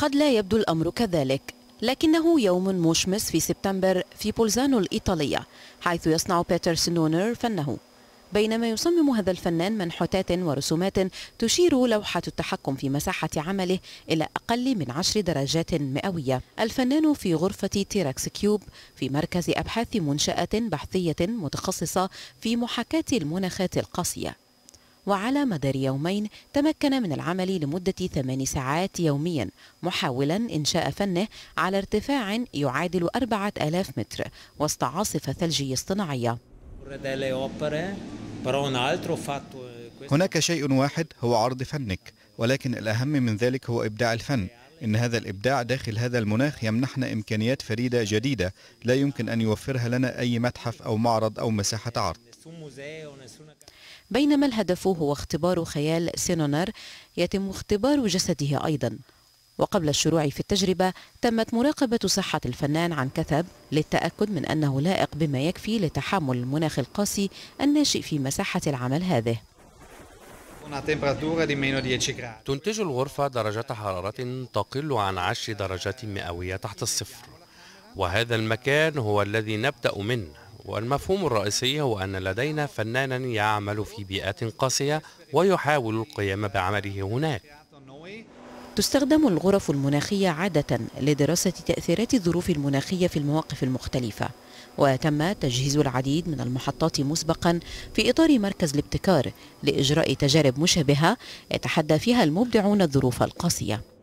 قد لا يبدو الأمر كذلك لكنه يوم مشمس في سبتمبر في بولزانو الإيطالية حيث يصنع بيتر سنونر فنه بينما يصمم هذا الفنان منحوتات ورسومات تشير لوحة التحكم في مساحة عمله إلى أقل من عشر درجات مئوية الفنان في غرفة تيراكس كيوب في مركز أبحاث منشأة بحثية متخصصة في محاكاة المناخات القاسية وعلى مدار يومين تمكن من العمل لمدة ثمان ساعات يوميا محاولا إنشاء فنه على ارتفاع يعادل 4000 متر وسط عاصفة ثلجية اصطناعية هناك شيء واحد هو عرض فنك ولكن الأهم من ذلك هو إبداع الفن إن هذا الإبداع داخل هذا المناخ يمنحنا إمكانيات فريدة جديدة لا يمكن أن يوفرها لنا أي متحف أو معرض أو مساحة عرض بينما الهدف هو اختبار خيال سينونر يتم اختبار جسده أيضا وقبل الشروع في التجربة تمت مراقبة صحة الفنان عن كثب للتأكد من أنه لائق بما يكفي لتحمل المناخ القاسي الناشئ في مساحة العمل هذه تنتج الغرفة درجة حرارة تقل عن عشر درجات مئوية تحت الصفر وهذا المكان هو الذي نبدأ منه والمفهوم الرئيسي هو أن لدينا فنانا يعمل في بيئات قاسية ويحاول القيام بعمله هناك تستخدم الغرف المناخية عادة لدراسة تأثيرات الظروف المناخية في المواقف المختلفة وتم تجهيز العديد من المحطات مسبقا في إطار مركز الابتكار لإجراء تجارب مشابهة يتحدى فيها المبدعون الظروف القاسية